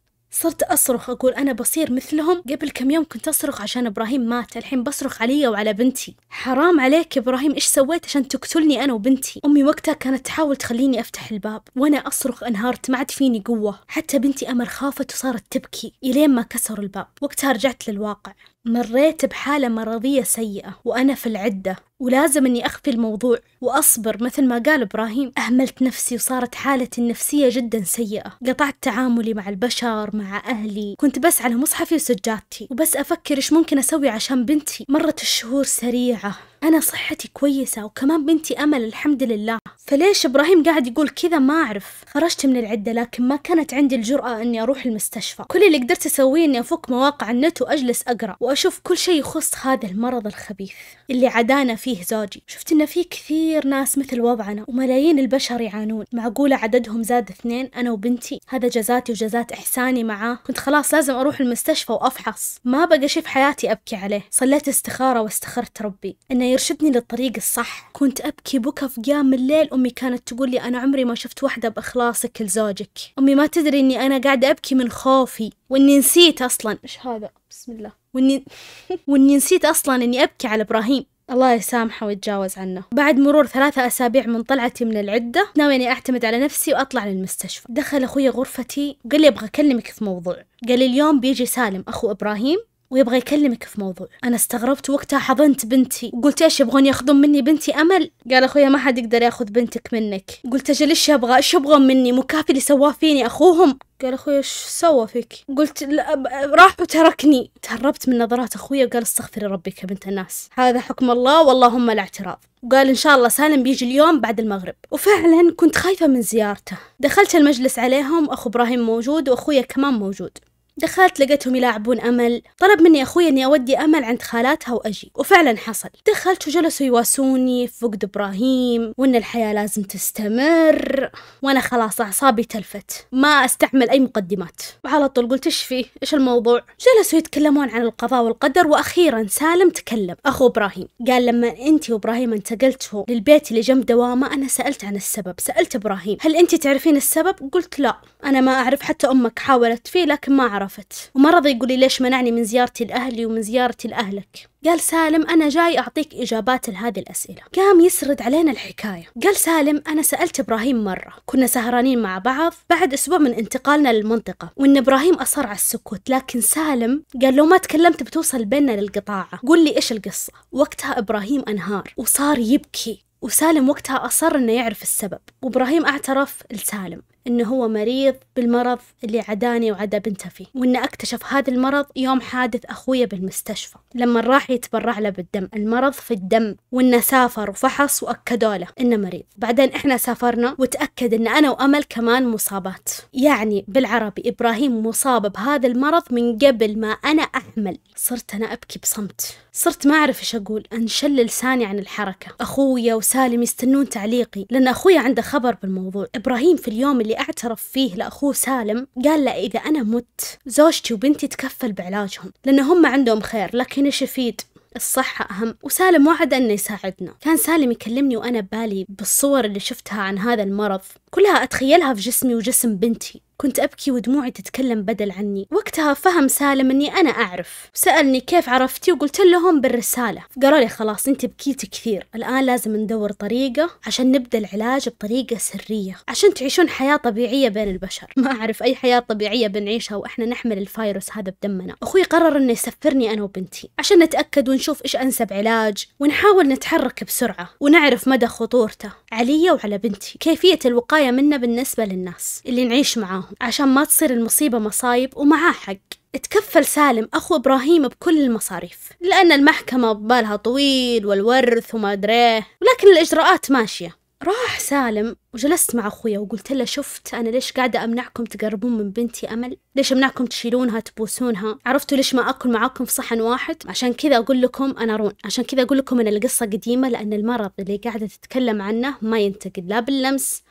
صرت أصرخ أقول أنا بصير مثلهم قبل كم يوم كنت أصرخ عشان إبراهيم مات الحين بصرخ علي وعلى بنتي حرام عليك إبراهيم إيش سويت عشان تقتلني أنا وبنتي أمي وقتها كانت تحاول تخليني أفتح الباب وأنا أصرخ أنهارت ما عاد فيني قوة حتى بنتي أمل خافت وصارت تبكي إلين ما كسروا الباب وقتها رجعت للواقع مريت بحالة مرضية سيئة وأنا في العدة ولازم أني أخفي الموضوع وأصبر مثل ما قال إبراهيم أهملت نفسي وصارت حالتي النفسية جدا سيئة قطعت تعاملي مع البشر مع أهلي كنت بس على مصحفي وسجادتي وبس أفكر إيش ممكن أسوي عشان بنتي مرت الشهور سريعة أنا صحتي كويسة وكمان بنتي أمل الحمد لله فليش إبراهيم قاعد يقول كذا ما أعرف خرجت من العدة لكن ما كانت عندي الجرأة أني أروح المستشفى كل اللي قدرت أسويه أني أفك مواقع النت وأجلس أقرأ وأشوف كل شيء يخص هذا المرض الخبيث اللي عدانا فيه زوجي شفت أنه في كثير ناس مثل وضعنا وملايين البشر يعانون معقولة عددهم زاد اثنين أنا وبنتي هذا جزاتي وجزات إحساني معاه كنت خلاص لازم أروح المستشفى وأفحص ما بقى شيء في حياتي أبكي عليه صليت استخارة واستخرت ربي أن يرشدني للطريق الصح كنت أبكي بكى في قيام الليل أمي كانت تقول لي أنا عمري ما شفت وحدة بإخلاصك لزوجك أمي ما تدري أني أنا قاعدة أبكي من خوفي وإني نسيت أصلا إيش هذا بسم الله وإني وإني نسيت أصلا إني أبكي على إبراهيم الله يسامحه ويتجاوز عنه بعد مرور ثلاثة أسابيع من طلعتي من العدة ناوي أني أعتمد على نفسي وأطلع للمستشفى دخل أخوي غرفتي وقال لي أبغى أكلمك في موضوع قال لي اليوم بيجي سالم أخو إبراهيم ويبغى يكلمك في موضوع أنا استغربت وقتها حضنت بنتي وقلت إيش يبغون ياخذون مني بنتي أمل قال أخويا ما حد يقدر ياخذ بنتك منك قلت أجل إيش أبغى إيش يبغون مني مكافي اللي سواه فيني أخوهم قال أخويا إيش سوى فيك قلت لا راح وتركني تهربت من نظرات أخويا وقال استغفري ربك يا بنت الناس هذا حكم الله واللهم الاعتراض وقال إن شاء الله سالم بيجي اليوم بعد المغرب وفعلا كنت خايفة من زيارته دخلت المجلس عليهم أخو إبراهيم موجود وأخويا كمان موجود دخلت لقيتهم يلاعبون أمل طلب مني أخوي أني أودي أمل عند خالاتها وأجي وفعلا حصل دخلت وجلسوا يواسوني في فقد إبراهيم وأن الحياة لازم تستمر وأنا خلاص أعصابي تلفت ما أستعمل أي مقدمات وعلى طول قلت إيش فيه إيش الموضوع جلسوا يتكلمون عن القضاء والقدر وأخيرا سالم تكلم أخو إبراهيم قال لما أنت وإبراهيم انتقلتوا للبيت اللي جنب دوامه أنا سألت عن السبب سألت إبراهيم هل أنت تعرفين السبب قلت لا أنا ما أعرف حتى أمك حاولت فيه لكن ما أعرف عرفت وما رضى يقول لي ليش منعني من زيارتي لأهلي ومن زيارتي لأهلك قال سالم أنا جاي أعطيك إجابات لهذه الأسئلة قام يسرد علينا الحكاية قال سالم أنا سألت إبراهيم مرة كنا سهرانين مع بعض بعد أسبوع من انتقالنا للمنطقة وإن إبراهيم أصر على السكوت لكن سالم قال لو ما تكلمت بتوصل بيننا للقطاعة قل لي إيش القصة وقتها إبراهيم أنهار وصار يبكي وسالم وقتها أصر إنه يعرف السبب وإبراهيم اعترف لسالم إنه هو مريض بالمرض اللي عداني وعدا بنته فيه وإنه اكتشف هذا المرض يوم حادث أخويا بالمستشفى لما راح يتبرع له بالدم المرض في الدم وإنه سافر وفحص وأكدوا له إنه مريض بعدين إحنا سافرنا وتأكد إن أنا وأمل كمان مصابات يعني بالعربي إبراهيم مصاب بهذا المرض من قبل ما أنا أحمل صرت أنا أبكي بصمت صرت ما أعرف إيش أقول أنشل لساني عن الحركة أخويا وسالم يستنون تعليقي لأن أخويا عنده خبر بالموضوع إبراهيم في اليوم اللي اعترف فيه لاخوه سالم قال له اذا انا مت زوجتي وبنتي تكفل بعلاجهم لان هم عندهم خير لكن ايش يفيد الصحة أهم وسالم وعد أنه يساعدنا كان سالم يكلمني وأنا بالي بالصور اللي شفتها عن هذا المرض كلها أتخيلها في جسمي وجسم بنتي كنت أبكي ودموعي تتكلم بدل عني وقتها فهم سالم أني أنا أعرف سألني كيف عرفتي وقلت لهم بالرسالة قالوا لي خلاص أنت بكيت كثير الآن لازم ندور طريقة عشان نبدأ العلاج بطريقة سرية عشان تعيشون حياة طبيعية بين البشر ما أعرف أي حياة طبيعية بنعيشها وإحنا نحمل الفيروس هذا بدمنا أخوي قرر أنه يسفرني أنا وبنتي عشان نتأكد ونشوف إيش أنسب علاج ونحاول نتحرك بسرعة ونعرف مدى خطورته علي وعلى بنتي كيفية الوقاية منه بالنسبة للناس اللي نعيش معاه معاهم عشان ما تصير المصيبة مصايب ومعاه حق تكفل سالم أخو إبراهيم بكل المصاريف لأن المحكمة ببالها طويل والورث وما أدريه ولكن الإجراءات ماشية راح سالم وجلست مع أخويا وقلت له شفت أنا ليش قاعدة أمنعكم تقربون من بنتي أمل ليش أمنعكم تشيلونها تبوسونها عرفتوا ليش ما أكل معاكم في صحن واحد عشان كذا أقول لكم أنا رون عشان كذا أقول لكم أن القصة قديمة لأن المرض اللي قاعدة تتكلم عنه ما ينتقل لا باللمس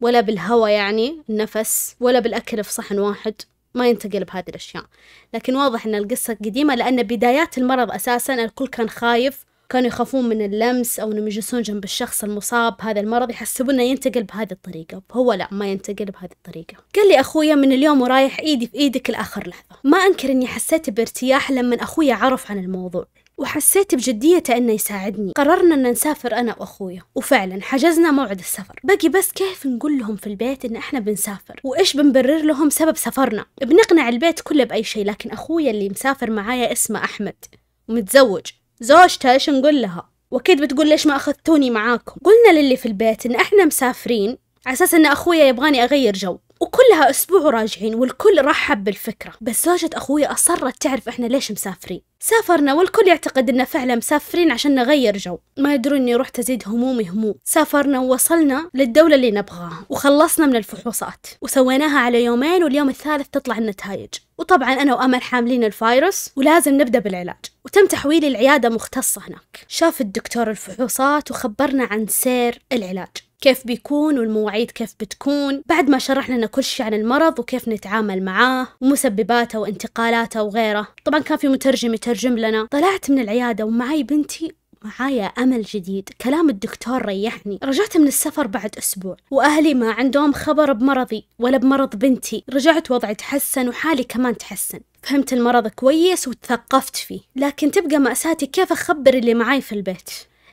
ولا بالهواء يعني النفس ولا بالأكل في صحن واحد ما ينتقل بهذه الأشياء لكن واضح أن القصة قديمة لأن بدايات المرض أساسا الكل كان خايف كانوا يخافون من اللمس أو أنهم يجلسون جنب الشخص المصاب بهذا المرض يحسبون أنه ينتقل بهذه الطريقة هو لا ما ينتقل بهذه الطريقة قال لي أخويا من اليوم ورايح إيدي في إيدك لآخر لحظة ما أنكر أني حسيت بارتياح لما أخويا عرف عن الموضوع وحسيت بجديته انه يساعدني قررنا ان نسافر انا واخويا وفعلا حجزنا موعد السفر باقي بس كيف نقول لهم في البيت ان احنا بنسافر وايش بنبرر لهم سبب سفرنا بنقنع البيت كله باي شيء لكن اخويا اللي مسافر معايا اسمه احمد ومتزوج زوجته ايش نقول لها واكيد بتقول ليش ما اخذتوني معاكم قلنا للي في البيت ان احنا مسافرين على اساس ان اخويا يبغاني اغير جو وكلها أسبوع وراجعين والكل رحب بالفكرة بس زوجة أخوي أصرت تعرف إحنا ليش مسافرين سافرنا والكل يعتقد إن فعلا مسافرين عشان نغير جو ما يدرون إني رحت أزيد همومي هموم سافرنا ووصلنا للدولة اللي نبغاها وخلصنا من الفحوصات وسويناها على يومين واليوم الثالث تطلع النتائج وطبعا أنا وأمل حاملين الفيروس ولازم نبدأ بالعلاج وتم تحويلي العيادة مختصة هناك شاف الدكتور الفحوصات وخبرنا عن سير العلاج كيف بيكون والمواعيد كيف بتكون بعد ما شرح لنا كل شيء عن المرض وكيف نتعامل معاه ومسبباته وانتقالاته وغيره طبعا كان في مترجم يترجم لنا طلعت من العيادة ومعي بنتي معايا أمل جديد كلام الدكتور ريحني رجعت من السفر بعد أسبوع وأهلي ما عندهم خبر بمرضي ولا بمرض بنتي رجعت وضعي تحسن وحالي كمان تحسن فهمت المرض كويس وتثقفت فيه لكن تبقى مأساتي كيف أخبر اللي معاي في البيت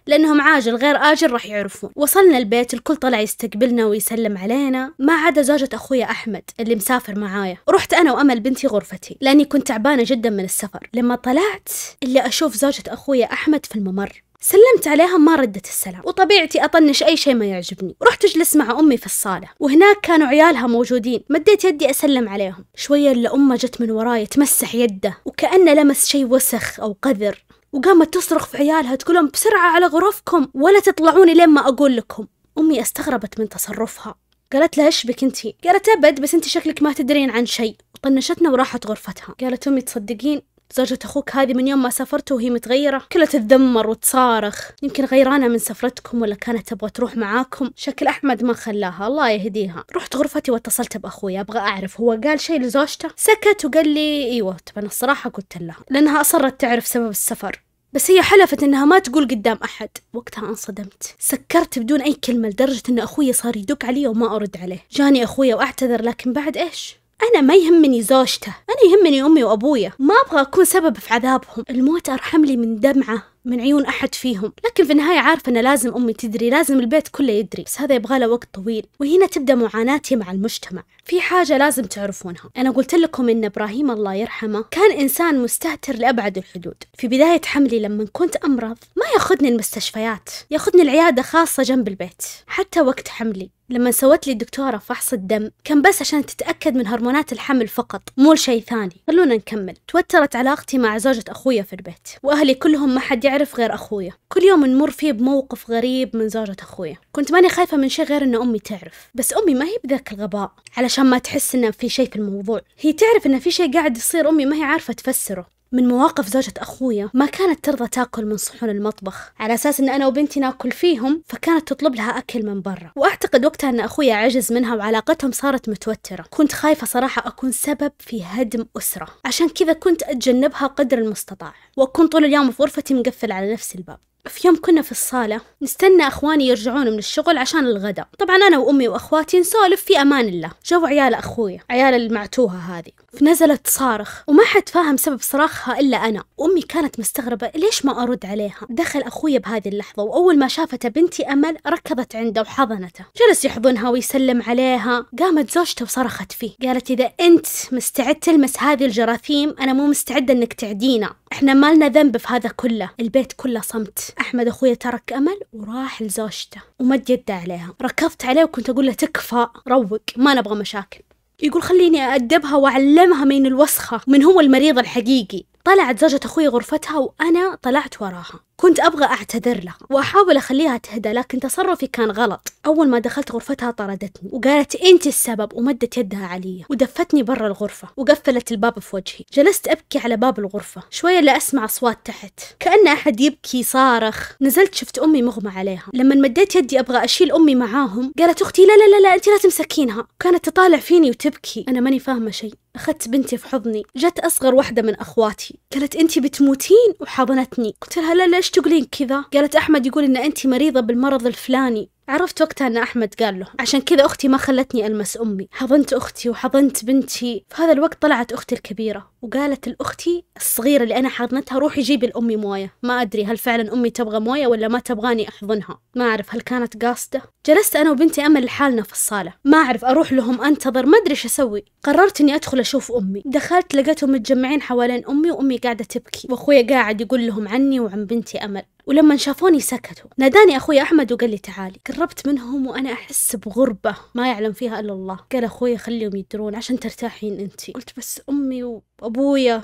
لأنهم عاجل غير آجل راح يعرفون وصلنا البيت الكل طلع يستقبلنا ويسلم علينا ما عدا زوجة أخويا أحمد اللي مسافر معايا رحت أنا وأمل بنتي غرفتي لأني كنت تعبانة جدا من السفر لما طلعت إلا أشوف زوجة أخويا أحمد في الممر سلمت عليها ما ردت السلام وطبيعتي أطنش أي شيء ما يعجبني رحت أجلس مع أمي في الصالة وهناك كانوا عيالها موجودين مديت يدي أسلم عليهم شوية إلا أمه جت من وراي تمسح يده وكأنه لمس شيء وسخ أو قذر وقامت تصرخ في عيالها تقولهم بسرعة على غرفكم ولا تطلعون لين ما أقول لكم أمي استغربت من تصرفها قالت لها ايش بك انتي؟ قالت ابد بس انتي شكلك ما تدرين عن شيء طنشتنا وراحت غرفتها قالت امي تصدقين زوجة أخوك هذه من يوم ما سافرت وهي متغيرة كلها تتذمر وتصارخ يمكن غيرانة من سفرتكم ولا كانت تبغى تروح معاكم شكل أحمد ما خلاها الله يهديها رحت غرفتي واتصلت بأخوي أبغى أعرف هو قال شيء لزوجته سكت وقال لي إيوه طبعا الصراحة قلت لها لأنها أصرت تعرف سبب السفر بس هي حلفت انها ما تقول قدام احد وقتها انصدمت سكرت بدون اي كلمه لدرجه ان اخوي صار يدق علي وما ارد عليه جاني اخوي واعتذر لكن بعد ايش أنا ما يهمني زوجته أنا يهمني أمي وأبويا ما أبغى أكون سبب في عذابهم الموت أرحم لي من دمعة من عيون أحد فيهم لكن في النهاية عارفة أنه لازم أمي تدري لازم البيت كله يدري بس هذا يبغى له وقت طويل وهنا تبدأ معاناتي مع المجتمع في حاجة لازم تعرفونها أنا قلت لكم إن إبراهيم الله يرحمه كان إنسان مستهتر لأبعد الحدود في بداية حملي لما كنت أمرض ما ياخذني المستشفيات ياخذني العيادة خاصة جنب البيت حتى وقت حملي لما سوت لي الدكتورة فحص الدم كان بس عشان تتأكد من هرمونات الحمل فقط مو شيء ثاني خلونا نكمل توترت علاقتي مع زوجة أخويا في البيت وأهلي كلهم ما حد يعرف غير أخويا كل يوم نمر فيه بموقف غريب من زوجة أخويا كنت ماني خايفة من شيء غير إن أمي تعرف بس أمي ما هي بذاك الغباء علشان عشان ما تحس إن في شيء في الموضوع هي تعرف إن في شيء قاعد يصير أمي ما هي عارفة تفسره من مواقف زوجة أخويا ما كانت ترضى تاكل من صحون المطبخ على أساس أن أنا وبنتي ناكل فيهم فكانت تطلب لها أكل من برا وأعتقد وقتها أن أخويا عجز منها وعلاقتهم صارت متوترة كنت خايفة صراحة أكون سبب في هدم أسرة عشان كذا كنت أتجنبها قدر المستطاع وأكون طول اليوم في غرفتي مقفل على نفس الباب في يوم كنا في الصالة نستنى أخواني يرجعون من الشغل عشان الغداء طبعا أنا وأمي وأخواتي نسولف في أمان الله جو عيال أخويا عيال المعتوهة هذه فنزلت صارخ وما حد فاهم سبب صراخها إلا أنا وأمي كانت مستغربة ليش ما أرد عليها دخل أخويا بهذه اللحظة وأول ما شافته بنتي أمل ركضت عنده وحضنته جلس يحضنها ويسلم عليها قامت زوجته وصرخت فيه قالت إذا أنت مستعد تلمس هذه الجراثيم أنا مو مستعدة أنك تعدينا احنا مالنا ذنب في هذا كله البيت كله صمت أحمد أخويا ترك أمل وراح لزوجته ومد يده عليها ركضت عليه وكنت أقول له تكفى روق ما نبغى مشاكل يقول خليني أأدبها وأعلمها من الوسخة من هو المريض الحقيقي طلعت زوجة أخوي غرفتها وأنا طلعت وراها كنت أبغى أعتذر لها وأحاول أخليها تهدى لكن تصرفي كان غلط أول ما دخلت غرفتها طردتني وقالت أنت السبب ومدت يدها علي ودفتني برا الغرفة وقفلت الباب في وجهي جلست أبكي على باب الغرفة شوية لا أسمع أصوات تحت كأن أحد يبكي صارخ نزلت شفت أمي مغمى عليها لما مديت يدي أبغى أشيل أمي معاهم قالت أختي لا لا لا, لا أنت لا تمسكينها كانت تطالع فيني وتبكي أنا ماني فاهمة شيء أخذت بنتي في حضني جت أصغر واحدة من أخواتي قالت أنت بتموتين وحضنتني قلت لها لا ليش تقولين كذا قالت أحمد يقول إن أنت مريضة بالمرض الفلاني عرفت وقتها أن أحمد قال له عشان كذا أختي ما خلتني ألمس أمي حضنت أختي وحضنت بنتي في هذا الوقت طلعت أختي الكبيرة وقالت لأختي الصغيرة اللي أنا حضنتها روحي جيبي لأمي موية ما أدري هل فعلا أمي تبغى موية ولا ما تبغاني أحضنها ما أعرف هل كانت قاصدة جلست أنا وبنتي أمل لحالنا في الصالة ما أعرف أروح لهم أنتظر ما أدري أسوي قررت إني أدخل أشوف أمي دخلت لقيتهم متجمعين حوالين أمي وأمي قاعدة تبكي وأخوي قاعد يقول لهم عني وعن بنتي أمل ولما شافوني سكتوا ناداني أخوي أحمد وقال لي تعالي قربت منهم وأنا أحس بغربة ما يعلم فيها إلا الله قال أخوي خليهم يدرون عشان ترتاحين أنت قلت بس أمي وأبويا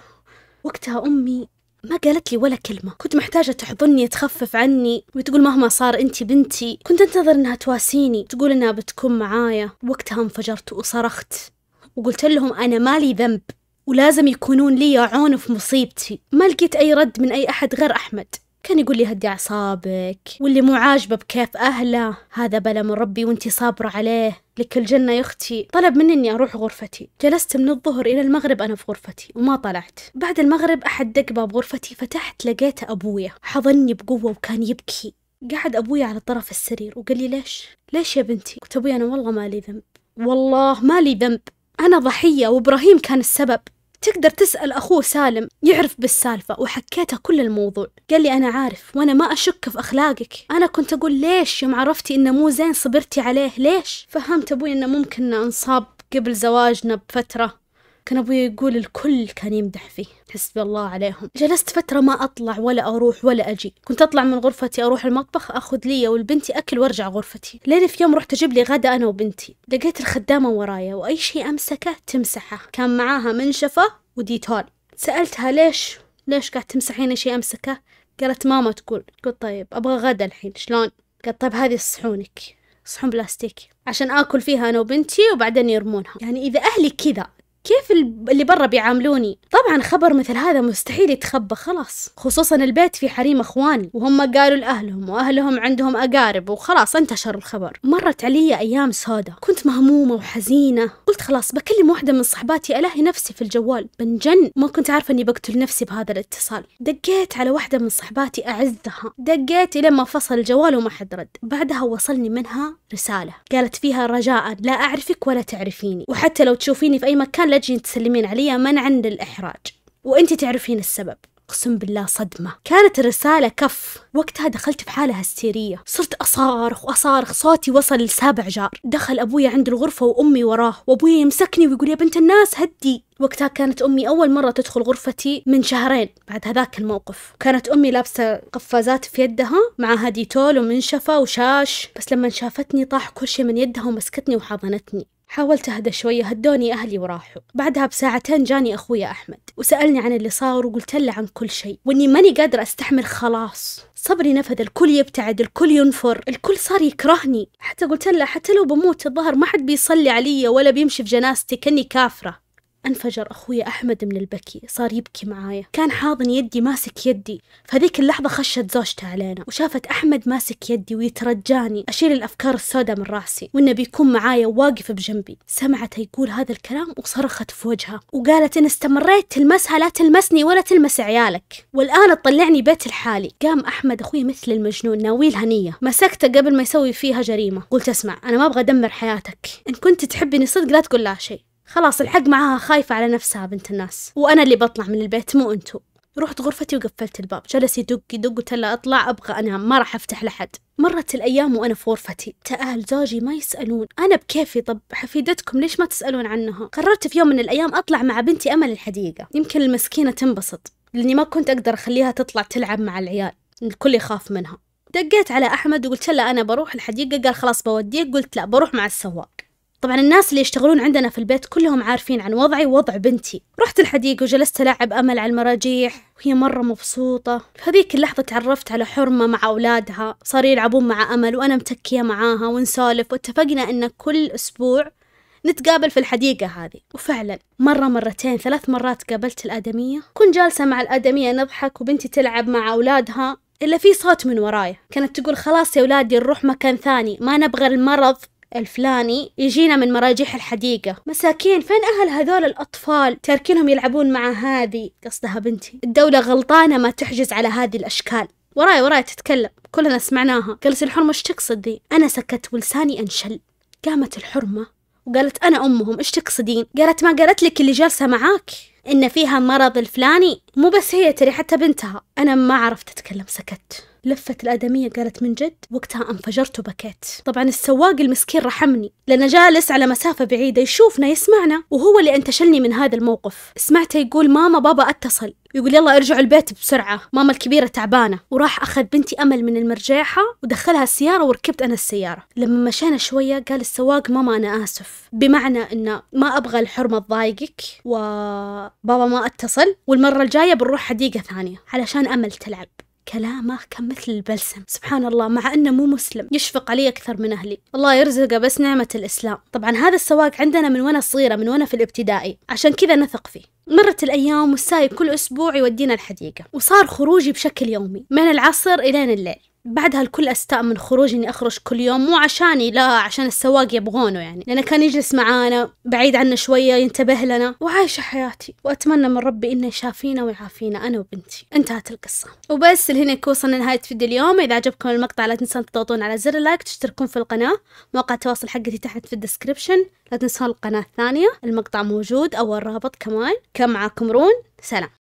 وقتها أمي ما قالت لي ولا كلمة كنت محتاجة تحضني تخفف عني وتقول مهما صار أنت بنتي كنت أنتظر أنها تواسيني تقول أنها بتكون معايا وقتها انفجرت وصرخت وقلت لهم أنا مالي ذنب ولازم يكونون لي عون في مصيبتي ما لقيت أي رد من أي أحد غير أحمد كان يقول لي هدي أعصابك واللي مو عاجبه بكيف أهله هذا بلا من ربي وانتي صابرة عليه لك الجنة يا أختي طلب مني أني أروح غرفتي جلست من الظهر إلى المغرب أنا في غرفتي وما طلعت بعد المغرب أحد دق باب غرفتي فتحت لقيت أبويا حضني بقوة وكان يبكي قعد أبويا على طرف السرير وقال لي ليش ليش يا بنتي قلت أبوي أنا والله ما لي ذنب والله ما لي ذنب أنا ضحية وإبراهيم كان السبب تقدر تسأل أخوه سالم يعرف بالسالفة وحكيته كل الموضوع قال لي أنا عارف وأنا ما أشك في أخلاقك أنا كنت أقول ليش يوم عرفتي إنه مو زين صبرتي عليه ليش فهمت أبوي إنه ممكن أنصاب قبل زواجنا بفترة كان أبوي يقول الكل كان يمدح فيه حسبي الله عليهم جلست فترة ما أطلع ولا أروح ولا أجي كنت أطلع من غرفتي أروح المطبخ أخذ لي والبنتي أكل وأرجع غرفتي لين في يوم رحت أجيب لي غدا أنا وبنتي لقيت الخدامة ورايا وأي شيء أمسكه تمسحه كان معاها منشفة وديتول سألتها ليش ليش قاعد تمسحين شيء أمسكه قالت ماما تقول قلت طيب أبغى غدا الحين شلون قالت طيب هذه صحونك صحون بلاستيك عشان آكل فيها أنا وبنتي وبعدين يرمونها يعني إذا أهلي كذا كيف اللي برا بيعاملوني طبعا خبر مثل هذا مستحيل يتخبى خلاص خصوصا البيت في حريم اخواني وهم قالوا لاهلهم واهلهم عندهم اقارب وخلاص انتشر الخبر مرت علي ايام سودة كنت مهمومه وحزينه قلت خلاص بكلم واحده من صحباتي الهي نفسي في الجوال بنجن ما كنت عارفه اني بقتل نفسي بهذا الاتصال دقيت على واحده من صحباتي اعزها دقيت ما فصل الجوال وما حد رد بعدها وصلني منها رساله قالت فيها رجاء لا اعرفك ولا تعرفيني وحتى لو تشوفيني في اي مكان لا تجين تسلمين علي منعا للإحراج وأنت تعرفين السبب اقسم بالله صدمه كانت الرساله كف وقتها دخلت في حاله هستيريه صرت اصارخ واصارخ صوتي وصل لسابع جار دخل ابوي عند الغرفه وامي وراه وابوي يمسكني ويقول يا بنت الناس هدي وقتها كانت امي اول مره تدخل غرفتي من شهرين بعد هذاك الموقف كانت امي لابسه قفازات في يدها معها ديتول ومنشفه وشاش بس لما شافتني طاح كل شيء من يدها ومسكتني وحضنتني حاولت أهدى شوية هدوني أهلي وراحوا بعدها بساعتين جاني أخويا أحمد وسألني عن اللي صار وقلت له عن كل شيء وإني ماني قادرة أستحمل خلاص صبري نفذ الكل يبتعد الكل ينفر الكل صار يكرهني حتى قلت له حتى لو بموت الظهر ما حد بيصلي علي ولا بيمشي في جنازتي كأني كافرة انفجر أخوي أحمد من البكي صار يبكي معايا كان حاضن يدي ماسك يدي فذيك اللحظة خشت زوجته علينا وشافت أحمد ماسك يدي ويترجاني أشيل الأفكار السوداء من راسي وإنه بيكون معايا واقف بجنبي سمعته يقول هذا الكلام وصرخت في وجهها وقالت إن استمريت تلمسها لا تلمسني ولا تلمس عيالك والآن تطلعني بيت الحالي قام أحمد أخوي مثل المجنون ناويلها نية مسكته قبل ما يسوي فيها جريمة قلت اسمع أنا ما أبغى أدمر حياتك إن كنت تحبني صدق لا تقول لها شيء خلاص الحق معاها خايفة على نفسها بنت الناس وأنا اللي بطلع من البيت مو أنتو رحت غرفتي وقفلت الباب جلس يدق يدق قلت له اطلع ابغى انام ما راح افتح لحد مرت الايام وانا في غرفتي تأهل زوجي ما يسالون انا بكيفي طب حفيدتكم ليش ما تسالون عنها قررت في يوم من الايام اطلع مع بنتي امل الحديقه يمكن المسكينه تنبسط لاني ما كنت اقدر اخليها تطلع تلعب مع العيال الكل يخاف منها دقيت على احمد وقلت له انا بروح الحديقه قال خلاص بوديك قلت لا بروح مع السواق طبعا الناس اللي يشتغلون عندنا في البيت كلهم عارفين عن وضعي ووضع بنتي رحت الحديقة وجلست ألعب أمل على المراجيح وهي مرة مبسوطة في هذيك اللحظة تعرفت على حرمة مع أولادها صاروا يلعبون مع أمل وأنا متكية معاها ونسولف واتفقنا أن كل أسبوع نتقابل في الحديقة هذه وفعلا مرة مرتين ثلاث مرات قابلت الآدمية كنت جالسة مع الآدمية نضحك وبنتي تلعب مع أولادها إلا في صوت من ورايا كانت تقول خلاص يا أولادي نروح مكان ثاني ما نبغى المرض الفلاني يجينا من مراجيح الحديقة مساكين فين أهل هذول الأطفال تاركينهم يلعبون مع هذه قصدها بنتي الدولة غلطانة ما تحجز على هذه الأشكال وراي وراي تتكلم كلنا سمعناها قالت الحرمة ايش تقصد ذي أنا سكت ولساني أنشل قامت الحرمة وقالت أنا أمهم إيش تقصدين قالت ما قالت لك اللي جالسة معاك إن فيها مرض الفلاني مو بس هي تري حتى بنتها أنا ما عرفت أتكلم سكت لفت الآدمية قالت من جد وقتها انفجرت وبكيت طبعا السواق المسكين رحمني لأنه جالس على مسافة بعيدة يشوفنا يسمعنا وهو اللي انتشلني من هذا الموقف سمعته يقول ماما بابا اتصل يقول يلا ارجعوا البيت بسرعة ماما الكبيرة تعبانة وراح أخذ بنتي أمل من المرجيحة ودخلها السيارة وركبت أنا السيارة لما مشينا شوية قال السواق ماما أنا آسف بمعنى أنه ما أبغى الحرمة تضايقك وبابا ما أتصل والمرة الجاية بنروح حديقة ثانية علشان أمل تلعب كلامه كان مثل البلسم سبحان الله مع أنه مو مسلم يشفق علي أكثر من أهلي الله يرزقه بس نعمة الإسلام طبعا هذا السواق عندنا من وأنا صغيرة من وأنا في الابتدائي عشان كذا نثق فيه مرت الأيام والسايق كل أسبوع يودينا الحديقة وصار خروجي بشكل يومي من العصر إلى الليل بعدها الكل استاء من خروج اني اخرج كل يوم مو عشاني لا عشان السواق يبغونه يعني لانه كان يجلس معانا بعيد عنا شويه ينتبه لنا وعايشه حياتي واتمنى من ربي انه يشافينا ويعافينا انا وبنتي انتهت القصه وبس لهنا يكون وصلنا لنهايه فيديو اليوم اذا عجبكم المقطع لا تنسون تضغطون على زر اللايك تشتركون في القناه مواقع التواصل حقتي تحت في الديسكربشن لا تنسون القناه الثانيه المقطع موجود او الرابط كمان كان معاكم رون سلام